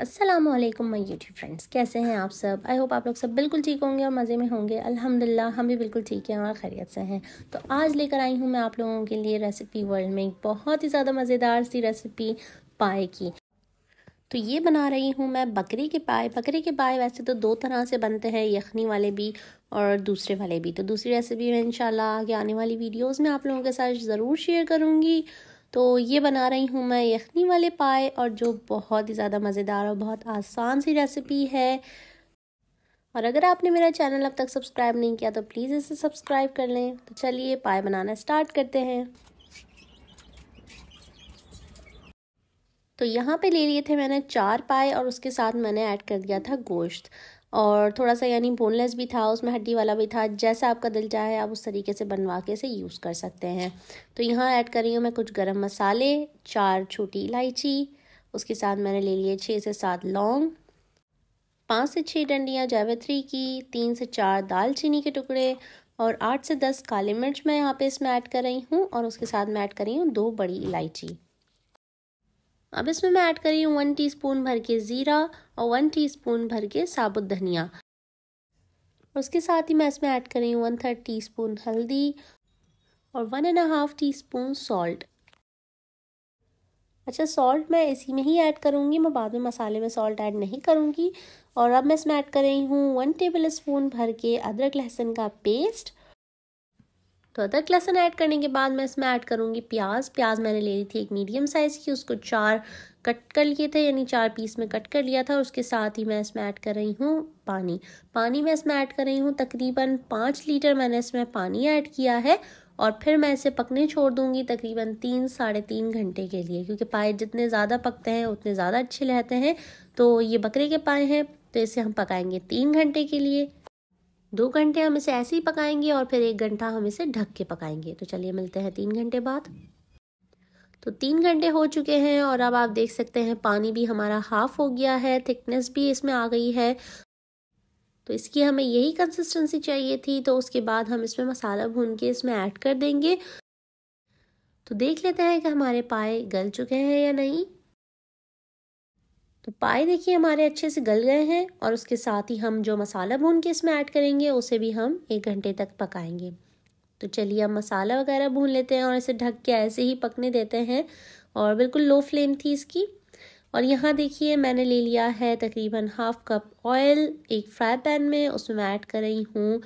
अस्सलाम वालेकुम my YouTube friends कैसे हैं आप सब आई होप आप लोग सब बिल्कुल ठीक होंगे और मज़े में होंगे अल्हम्दुलिल्लाह हम भी बिल्कुल ठीक हैं और खैरियत से हैं तो आज लेकर आई हूँ मैं आप लोगों के लिए रेसिपी वर्ल्ड में एक बहुत ही ज़्यादा मज़ेदार सी रेसिपी पाए की तो ये बना रही हूँ मैं बकरे के पाए बकरे के पाए वैसे तो दो तरह से बनते हैं यखनी वाले भी और दूसरे वाले भी तो दूसरी रेसिपी मैं इंशाल्लाह आगे आने वाली वीडियोज़ में आप लोगों के साथ ज़रूर शेयर करूँगी तो ये बना रही हूँ मैं यखनी वाले पाए और जो बहुत ही ज़्यादा मज़ेदार और बहुत आसान सी रेसिपी है और अगर आपने मेरा चैनल अब तक सब्सक्राइब नहीं किया तो प्लीज़ इसे सब्सक्राइब कर लें तो चलिए पाए बनाना स्टार्ट करते हैं तो यहाँ पे ले लिए थे मैंने चार पाए और उसके साथ मैंने ऐड कर दिया था गोश्त और थोड़ा सा यानी बोनलेस भी था उसमें हड्डी वाला भी था जैसा आपका दिल चाहे आप उस तरीके से बनवा के इसे यूज़ कर सकते हैं तो यहाँ ऐड कर रही हूँ मैं कुछ गरम मसाले चार छोटी इलायची उसके साथ मैंने ले लिए छः से सात लौंग पाँच से छः डंडियाँ जावेत्री की तीन से चार दालचीनी के टुकड़े और आठ से दस काली मिर्च मैं यहाँ पे इसमें ऐड कर रही हूँ और उसके साथ मैं ऐड कर रही हूँ दो बड़ी इलायची अब इसमें मैं ऐड कर रही हूँ वन टीस्पून भर के ज़ीरा और वन टीस्पून भर के साबुत धनिया उसके साथ ही मैं इसमें ऐड कर रही हूँ वन थर्ड टी स्पून हल्दी और one and half teaspoon salt अच्छा सॉल्ट मैं इसी में ही ऐड करूँगी मैं बाद में मसाले में सॉल्ट ऐड नहीं करूँगी और अब मैं इसमें ऐड कर रही हूँ वन टेबल स्पून भर के अदरक लहसुन का पेस्ट तो अदरक लहसन ऐड करने के बाद मैं इसमें ऐड करूँगी प्याज प्याज मैंने ले ली थी एक मीडियम साइज़ की उसको चार कट कर लिए थे यानी चार पीस में कट कर लिया था और उसके साथ ही मैं इसमें ऐड कर रही हूँ पानी पानी मैं इसमें ऐड कर रही हूँ तकरीबन पाँच लीटर मैंने इसमें पानी ऐड किया है और फिर मैं इसे पकने छोड़ दूंगी तकरीबन तीन साढ़े तीन घंटे के लिए क्योंकि पाए जितने ज़्यादा पकते हैं उतने ज़्यादा अच्छे रहते हैं तो ये बकरे के पाए हैं तो इसे हम पकाएंगे तीन घंटे के लिए दो घंटे हम इसे ऐसे ही पकाएंगे और फिर एक घंटा हम इसे ढक के पकाएंगे तो चलिए मिलते हैं तीन घंटे बाद तो तीन घंटे हो चुके हैं और अब आप देख सकते हैं पानी भी हमारा हाफ हो गया है थिकनेस भी इसमें आ गई है तो इसकी हमें यही कंसिस्टेंसी चाहिए थी तो उसके बाद हम इसमें मसाला भून के इसमें ऐड कर देंगे तो देख लेते हैं कि हमारे पाए गल चुके हैं या नहीं तो पाए देखिए हमारे अच्छे से गल गए हैं और उसके साथ ही हम जो मसाला भून के इसमें ऐड करेंगे उसे भी हम एक घंटे तक पकाएंगे तो चलिए अब मसाला वगैरह भून लेते हैं और इसे ढक के ऐसे ही पकने देते हैं और बिल्कुल लो फ्लेम थी इसकी और यहाँ देखिए मैंने ले लिया है तकरीबन हाफ कप ऑयल एक फ्राई पैन में उसमें मैं ऐड कर रही हूँ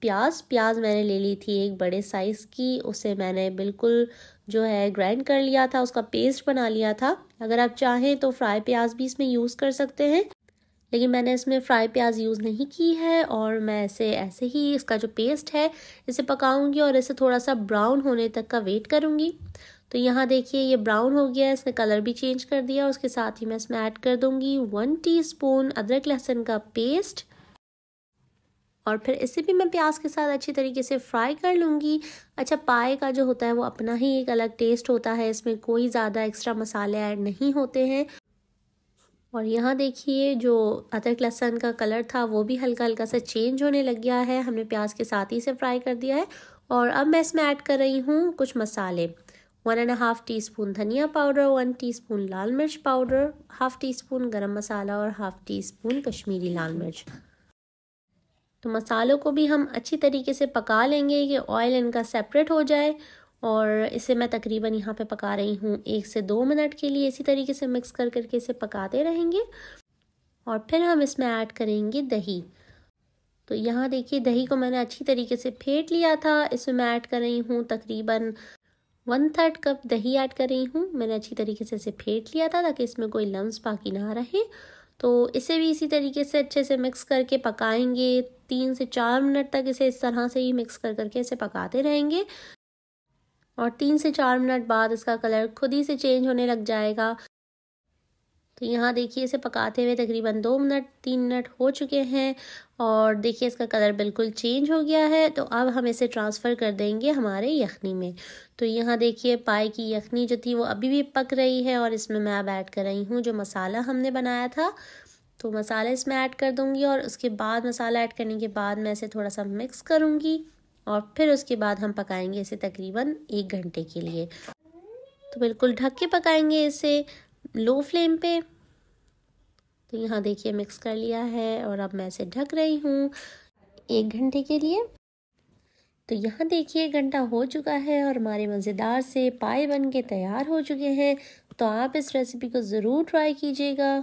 प्याज प्याज मैंने ले ली थी एक बड़े साइज़ की उसे मैंने बिल्कुल जो है ग्राइंड कर लिया था उसका पेस्ट बना लिया था अगर आप चाहें तो फ्राई प्याज भी इसमें यूज़ कर सकते हैं लेकिन मैंने इसमें फ्राई प्याज यूज़ नहीं की है और मैं इसे ऐसे ही इसका जो पेस्ट है इसे पकाऊंगी और इसे थोड़ा सा ब्राउन होने तक का वेट करूँगी तो यहाँ देखिए ये ब्राउन हो गया है इसने कलर भी चेंज कर दिया उसके साथ ही मैं इसमें ऐड कर दूँगी वन टी अदरक लहसुन का पेस्ट और फिर इसे भी मैं प्याज के साथ अच्छी तरीके से फ्राई कर लूँगी अच्छा पाए का जो होता है वो अपना ही एक अलग टेस्ट होता है इसमें कोई ज़्यादा एक्स्ट्रा मसाले ऐड नहीं होते हैं और यहाँ देखिए जो अदरक लहसन का कलर था वो भी हल्का हल्का सा चेंज होने लग गया है हमने प्याज के साथ ही से फ्राई कर दिया है और अब मैं इसमें ऐड कर रही हूँ कुछ मसाले one and half teaspoon धनिया पाउडर वन टी स्पून लाल मिर्च powder half teaspoon garam masala और हाफ़ टी स्पून कश्मीरी लाल मिर्च तो मसालों को भी हम अच्छी तरीके से पका लेंगे कि ऑयल इनका सेपरेट हो जाए और इसे मैं तकरीबन यहाँ पे पका रही हूँ एक से दो मिनट के लिए इसी तरीके से मिक्स कर करके इसे पकाते रहेंगे और फिर हम इसमें ऐड करेंगे दही तो यहाँ देखिए दही को मैंने अच्छी तरीके से फेंट लिया था इसमें मैं ऐड कर रही हूँ तकरीबन वन थर्ड कप दही ऐड कर रही हूँ मैंने अच्छी तरीके से इसे फेंट लिया था ताकि इसमें कोई लम्स बाकी ना रहे तो इसे भी इसी तरीके से अच्छे से मिक्स करके पकाएंगे तीन से चार मिनट तक इसे इस तरह से ही मिक्स कर करके इसे पकाते रहेंगे और तीन से चार मिनट बाद इसका कलर खुद ही से चेंज होने लग जाएगा तो यहाँ देखिए इसे पकाते हुए तकरीबन दो मिनट तीन मिनट हो चुके हैं और देखिए इसका कलर बिल्कुल चेंज हो गया है तो अब हम इसे ट्रांसफ़र कर देंगे हमारे यखनी में तो यहाँ देखिए पाए की यखनी जो थी वो अभी भी पक रही है और इसमें मैं अब ऐड कर रही हूँ जो मसाला हमने बनाया था तो मसाला इसमें ऐड कर दूँगी और उसके बाद मसाला ऐड करने के बाद मैं इसे थोड़ा सा मिक्स करूँगी और फिर उसके बाद हम पकाएंगे इसे तकरीबन एक घंटे के लिए तो बिल्कुल ढक के पकाएंगे इसे लो फ्लेम पे तो यहाँ देखिए मिक्स कर लिया है और अब मैं इसे ढक रही हूँ एक घंटे के लिए तो यहाँ देखिए घंटा हो चुका है और हमारे मज़ेदार से पाए बन के तैयार हो चुके हैं तो आप इस रेसिपी को ज़रूर ट्राई कीजिएगा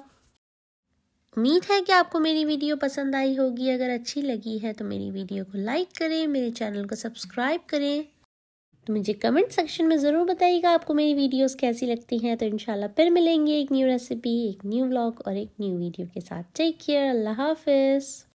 उम्मीद है कि आपको मेरी वीडियो पसंद आई होगी अगर अच्छी लगी है तो मेरी वीडियो को लाइक करें मेरे चैनल को सब्सक्राइब करें तो मुझे कमेंट सेक्शन में ज़रूर बताइएगा आपको मेरी वीडियोस कैसी लगती हैं तो इंशाल्लाह फिर मिलेंगे एक न्यू रेसिपी एक न्यू व्लॉग और एक न्यू वीडियो के साथ टेक केयर अल्लाह हाफिज़